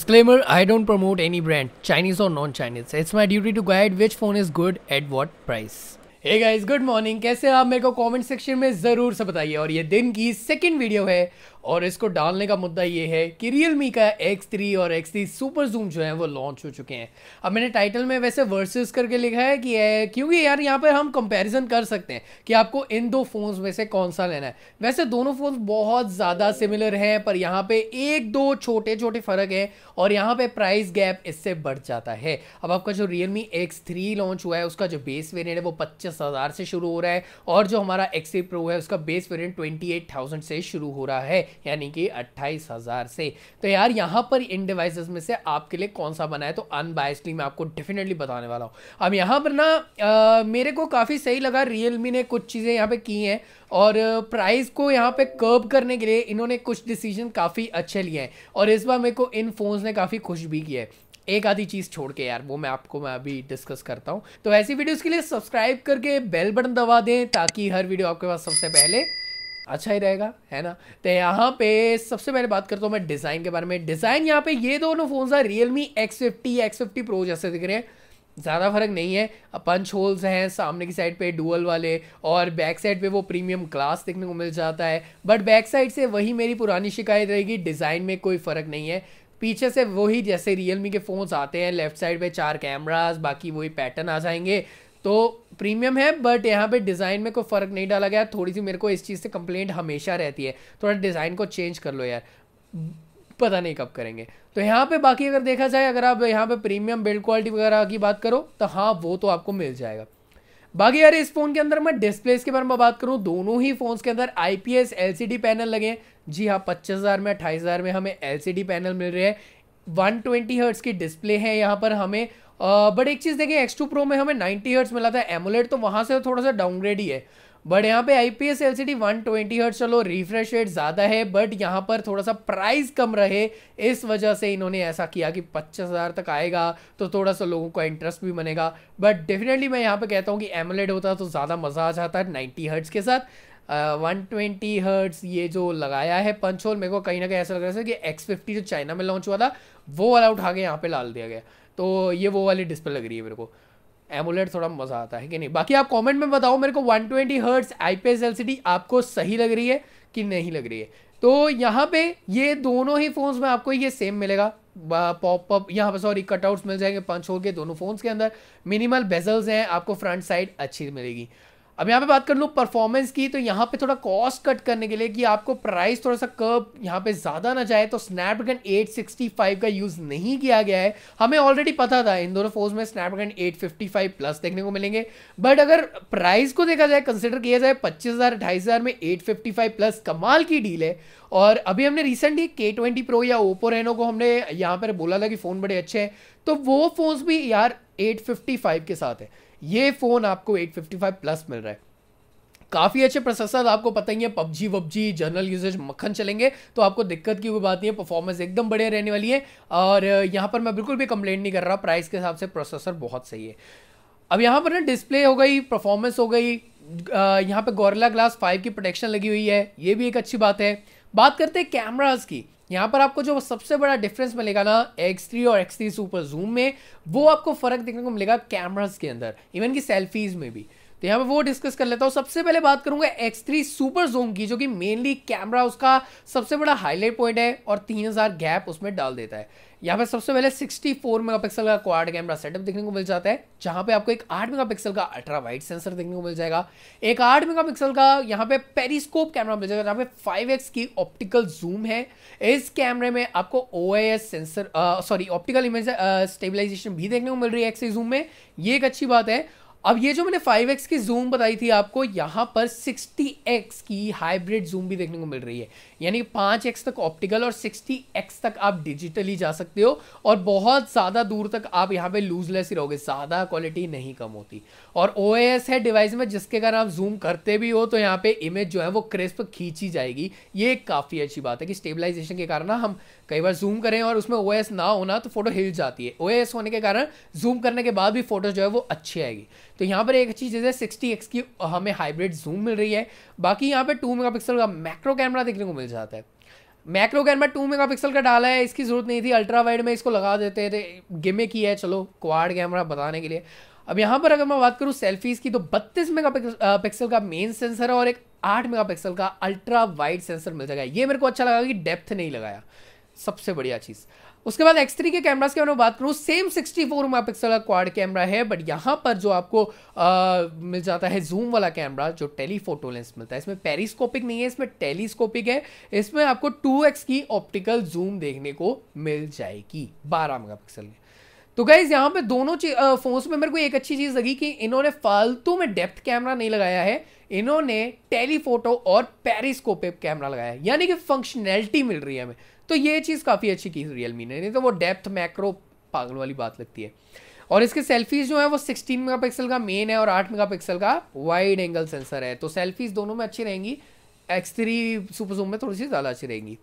Disclaimer, I don't promote any brand, Chinese or non-Chinese. It's my duty to guide which phone is good at what price. Hey guys, good morning. कैसे आप मेरे को comment section में ज़रूर से बताइए और ये दिन की सेकंड वीडियो है और इसको डालने का मुद्दा ये है कि रियल मी का एक्स थ्री और एक्स थ्री सुपर जूम जो है वो लॉन्च हो चुके हैं अब मैंने टाइटल में वैसे वर्सेस करके लिखा है कि क्योंकि यार यहाँ पर हम कंपेरिजन कर सकते हैं कि आपको इन दो फ़ोन्स में से कौन सा लेना है वैसे दोनों फ़ोन बहुत ज़्यादा सिमिलर हैं पर यहाँ पे एक दो छोटे छोटे फ़र्क हैं और यहाँ पे प्राइस गैप इससे बढ़ जाता है अब आपका जो Realme X three launch हुआ है उसका जो बेस वेरियंट है वो पच्चीस हज़ार से शुरू हो रहा है और जो हमारा एक्स थ्री प्रो है उसका base variant twenty eight thousand से शुरू हो रहा है यानी कि अट्ठाईस हज़ार से तो यार यहाँ पर इन डिवाइसेस में से आपके लिए कौन सा बना है तो अनबायसली मैं आपको डेफिनेटली बताने वाला हूँ अब यहाँ पर ना आ, मेरे को काफ़ी सही लगा रियलमी ने कुछ चीज़ें यहाँ पर की हैं और प्राइस को यहाँ पे कर्व करने के लिए इन्होंने कुछ डिसीजन काफ़ी अच्छे लिए हैं और इस बार मेरे को इन फ़ोन्स ने काफ़ी खुश भी किया है एक आधी चीज़ छोड़ के यार वो मैं आपको मैं अभी डिस्कस करता हूँ तो ऐसी वीडियोस के लिए सब्सक्राइब करके बेल बटन दबा दें ताकि हर वीडियो आपके पास सबसे पहले अच्छा ही रहेगा है ना तो यहाँ पे सबसे पहले बात करता हूँ मैं डिज़ाइन के बारे में डिज़ाइन यहाँ पे ये दोनों फ़ोन हैं Realme X fifty X fifty pro जैसे दिख रहे हैं ज़्यादा फ़र्क नहीं है पंच होल्स हैं सामने की साइड पे डुअल वाले और बैक साइड पे वो प्रीमियम ग्लास देखने को मिल जाता है बट बैक साइड से वही मेरी पुरानी शिकायत रहेगी डिज़ाइन में कोई फ़र्क नहीं है पीछे से वही जैसे रियलमी के फ़ोन्स आते हैं लेफ्ट साइड पे चार कैमरास बाकी वही पैटर्न आ जाएंगे तो प्रीमियम है बट यहाँ पे डिज़ाइन में कोई फ़र्क नहीं डाला गया थोड़ी सी मेरे को इस चीज़ से कंप्लेंट हमेशा रहती है थोड़ा डिज़ाइन को चेंज कर लो यार पता नहीं कब करेंगे तो यहाँ पे बाकी अगर देखा जाए अगर आप यहाँ पे प्रीमियम बिल्ड क्वालिटी वगैरह की बात करो तो हाँ वो तो आपको मिल जाएगा बाकी यार इस फ़ोन के अंदर मैं डिस्प्लेस के बारे में बात करूँ दोनों ही फ़ोन्स के अंदर आईपीएस एलसीडी पैनल लगे जी हाँ पच्चीस हज़ार में अट्ठाईस हज़ार में हमें एलसीडी पैनल मिल रहे हैं ट्वेंटी हर्ट्स की डिस्प्ले है यहाँ पर हमें बट एक चीज़ देखिए एक्स टू प्रो में हमें नाइनटी हर्ट्स मिला था एमोलेट तो वहाँ से थोड़ा सा डाउनग्रेड ही है बट यहाँ पे I P S L C D one twenty hertz चलो रिफ्रेश रेट ज़्यादा है बट यहाँ पर थोड़ा सा प्राइस कम रहे इस वजह से इन्होंने ऐसा किया कि पच्चीस हज़ार तक आएगा तो थोड़ा सा लोगों का इंटरेस्ट भी बनेगा बट डेफिनेटली मैं यहाँ पे कहता हूँ कि एमोलेड होता तो ज़्यादा मज़ा आ जाता है नाइन्टी हर्ट्स के साथ वन ट्वेंटी हर्ट्स ये जो लगाया है पंच होल मेरे को कहीं ना कहीं ऐसा लग रहा है कि एक्स फिफ्टी जो चाइना में लॉन्च हुआ था वो वाला उठा के यहाँ पे डाल दिया गया तो ये वो वाली डिस्प्ले लग रही है मेरे को एमोलेट थोड़ा मज़ा आता है कि नहीं बाकी आप कमेंट में बताओ मेरे को 120 ट्वेंटी हर्ट्स आई आपको सही लग रही है कि नहीं लग रही है तो यहाँ पे ये दोनों ही फ़ोन्स में आपको ये सेम मिलेगा पॉपअप यहाँ पे सॉरी कटआउट्स मिल जाएंगे पंच होल के दोनों फ़ोन्स के अंदर मिनिमल बेजल्स हैं आपको फ्रंट साइड अच्छी मिलेगी अब यहाँ पे बात कर लूँ परफॉर्मेंस की तो यहाँ पे थोड़ा कॉस्ट कट करने के लिए कि आपको प्राइस थोड़ा सा कब यहाँ पे ज़्यादा ना जाए तो स्नैपड्रैगन 865 का यूज़ नहीं किया गया है हमें ऑलरेडी पता था इन दोनों फोन्स में स्नैपड्रैगन 855 प्लस देखने को मिलेंगे बट अगर प्राइस को देखा जाए कंसिडर किया जाए पच्चीस हज़ार में फाइव प्लस कमाल की डील है और अभी हमने रिसेंटली के ट्वेंटी प्रो या ओप्पो रेनो को हमने यहाँ पर बोला था कि फ़ोन बड़े अच्छे हैं तो वो फ़ोन्स भी यार 855 के साथ है ये फ़ोन आपको 855 प्लस मिल रहा है काफ़ी अच्छे प्रोसेसर आपको पता ही है पबजी वबजी जनरल यूजेज मक्खन चलेंगे तो आपको दिक्कत की कोई बात नहीं है परफॉर्मेंस एकदम बढ़िया रहने वाली है और यहाँ पर मैं बिल्कुल भी कंप्लेंट नहीं कर रहा प्राइस के हिसाब से प्रोसेसर बहुत सही है अब यहाँ पर ना डिस्प्ले हो गई परफॉर्मेंस हो गई यहाँ पर गोरला ग्लास फाइव की प्रोटेक्शन लगी हुई है ये भी एक अच्छी बात है बात करते हैं कैमराज की यहाँ पर आपको जो सबसे बड़ा डिफरेंस मिलेगा ना X3 और X3 सुपर जूम में वो आपको फर्क देखने को मिलेगा कैमराज के अंदर इवन की सेल्फीज में भी तो यहाँ पे वो डिस्कस कर लेता हूँ सबसे पहले बात करूंगा X3 सुपर जोम की जो कि मेनली कैमरा उसका सबसे बड़ा हाईलाइट पॉइंट है और 3000 गैप उसमें डाल देता है यहाँ पे सबसे पहले 64 मेगापिक्सल का क्वाड कैमरा सेटअप देखने को मिल जाता है जहाँ पे आपको एक 8 मेगापिक्सल का अल्ट्रा वाइट सेंसर देखने को मिल जाएगा एक 8 मेगापिक्सल का यहाँ पे पेरीस्कोप कैमरा मिल जाएगा जहाँ पे 5x की ऑप्टिकल जूम है इस कैमरे में आपको O sensor sorry optical image stabilisation भी देखने को मिल रही है एक्सी जूम में ये एक अच्छी बात है अब ये जो मैंने 5x की जूम बताई थी आपको यहाँ पर 60x की हाइब्रिड जूम भी देखने को मिल रही है यानी 5x तक ऑप्टिकल और 60x तक आप डिजिटली जा सकते हो और बहुत ज़्यादा दूर तक आप यहाँ पे लूजलेस ही रहोगे ज़्यादा क्वालिटी नहीं कम होती और ओ है डिवाइस में जिसके कारण आप जूम करते भी हो तो यहाँ पर इमेज जो है वो क्रिस्प खींची जाएगी ये काफ़ी अच्छी बात है कि स्टेबलाइजेशन के कारण ना हम कई बार जूम करें और उसमें ओ ना होना तो फोटो हिल जाती है ओ होने के कारण जूम करने के बाद भी फोटो जो है वो अच्छी आएगी तो यहाँ पर एक अच्छी चीज़ है सिक्सटी एक्स की हमें हाइब्रिड जूम मिल रही है बाकी यहाँ पर टू पिक्सल का मैक्रो कैमरा देखने को मिल जाता है macro camera two megapixel का डाला है इसकी ज़रूरत नहीं थी अल्ट्रा वाइड में इसको लगा देते थे गेमे की है चलो क्वाड कैमरा बताने के लिए अब यहाँ पर अगर मैं बात करूँ सेल्फीज़ की तो बत्तीस मेगा पिक्सल का मेन सेंसर है और एक आठ मेगा पिक्सल का अल्ट्रा वाइड सेंसर मिल जाएगा ये मेरे को अच्छा लगा कि डेप्थ नहीं लगाया सबसे बढ़िया चीज़ उसके बाद एक्स थ्री के कैमरास की मैं बात करूँ सेम 64 फोर मेगापिक्सल का क्वाड कैमरा है बट यहाँ पर जो आपको आ, मिल जाता है जूम वाला कैमरा जो टेलीफोटो लेंस मिलता है इसमें पेरिस्कोपिक नहीं है इसमें टेलीस्कोपिक है इसमें आपको 2x की ऑप्टिकल जूम देखने को मिल जाएगी 12 मेगापिक्सल में तो गाइज यहाँ पे दोनों फोन्स में मेरे को एक अच्छी चीज़ लगी कि इन्होंने फालतू में डेप्थ कैमरा नहीं लगाया है इन्होंने टेलीफोटो और पेरिस्कोप कैमरा लगाया है यानी कि फंक्शनैलिटी मिल रही है हमें तो ये चीज़ काफ़ी अच्छी की रियलमी ने नहीं तो वो डेप्थ मैक्रो पागल वाली बात लगती है और इसके सेल्फीज जो है वो 16 मेगापिक्सल का मेन है और 8 मेगापिक्सल का वाइड एंगल सेंसर है तो सेल्फीज दोनों में अच्छी रहेंगी एक्स थ्री सुपर जूम में थोड़ी सी ज़्यादा अच्छी रहेंगी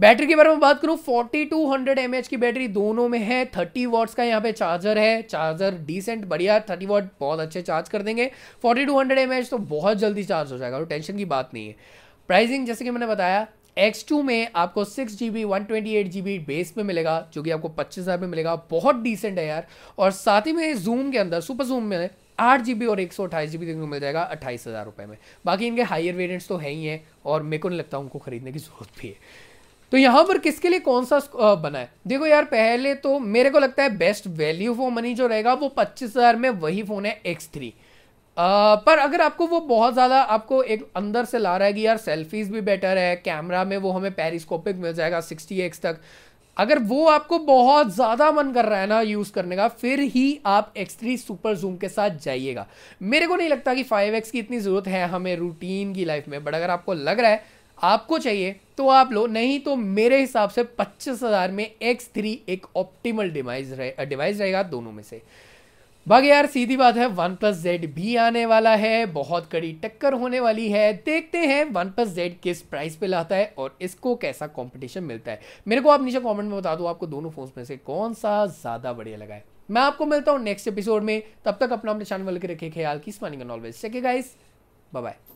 बैटरी के बारे में बात करूँ 4200 एमएच की बैटरी दोनों में है 30 वॉट्स का यहाँ पे चार्जर है चार्जर डिसेंट बढ़िया 30 वॉट बहुत अच्छे चार्ज कर देंगे 4200 टू तो बहुत जल्दी चार्ज हो जाएगा तो टेंशन की बात नहीं है प्राइसिंग जैसे कि मैंने बताया X2 में आपको six G B one twenty eight G B base में मिलेगा जो कि आपको पच्चीस हज़ार में मिलेगा बहुत डिसेंट है यार और साथ ही में जूम के अंदर सुपर जूम में आठ जी बी और एक सौ अट्ठाईस जी बी देखने को मिल जाएगा अट्ठाईस हज़ार रुपये में बाकी इनके हायर वेरियंट्स तो है ही हैं और मेरे को नहीं लगता उनको खरीदने की ज़रूरत भी है तो यहां पर किसके लिए कौन सा बना है देखो यार पहले तो मेरे को लगता है बेस्ट वैल्यू फॉर मनी जो रहेगा वो पच्चीस हजार में वही फोन है एक्स थ्री पर अगर आपको वो बहुत ज़्यादा आपको एक अंदर से ला रहा है कि यार सेल्फीज भी बेटर है कैमरा में वो हमें पेरिस्कोपिक मिल जाएगा एक्स तक अगर वो आपको बहुत ज़्यादा मन कर रहा है ना यूज़ करने का फिर ही आप X3 सुपर जूम के साथ जाइएगा मेरे को नहीं लगता कि 5X की इतनी ज़रूरत है हमें रूटीन की लाइफ में बट अगर आपको लग रहा है आपको चाहिए तो आप लो नहीं तो मेरे हिसाब से पच्चीस हज़ार में एक्स थ्री एक ऑप्टिमल डिवाइस रहे डिवाइस रहेगा दोनों में से बाकी यार सीधी बात है वन प्लस जेड भी आने वाला है बहुत कड़ी टक्कर होने वाली है देखते हैं वन प्लस जेड किस प्राइस पे लाता है और इसको कैसा कंपटीशन मिलता है मेरे को आप नीचे कमेंट में बता दो आपको दोनों फोन्स में से कौन सा ज़्यादा बढ़िया लगा है मैं आपको मिलता हूँ नेक्स्ट एपिसोड में तब तक अपना अपने चैनल के रखे ख्याल की स्मानिंग ऑलवेज चेके गाइस बाय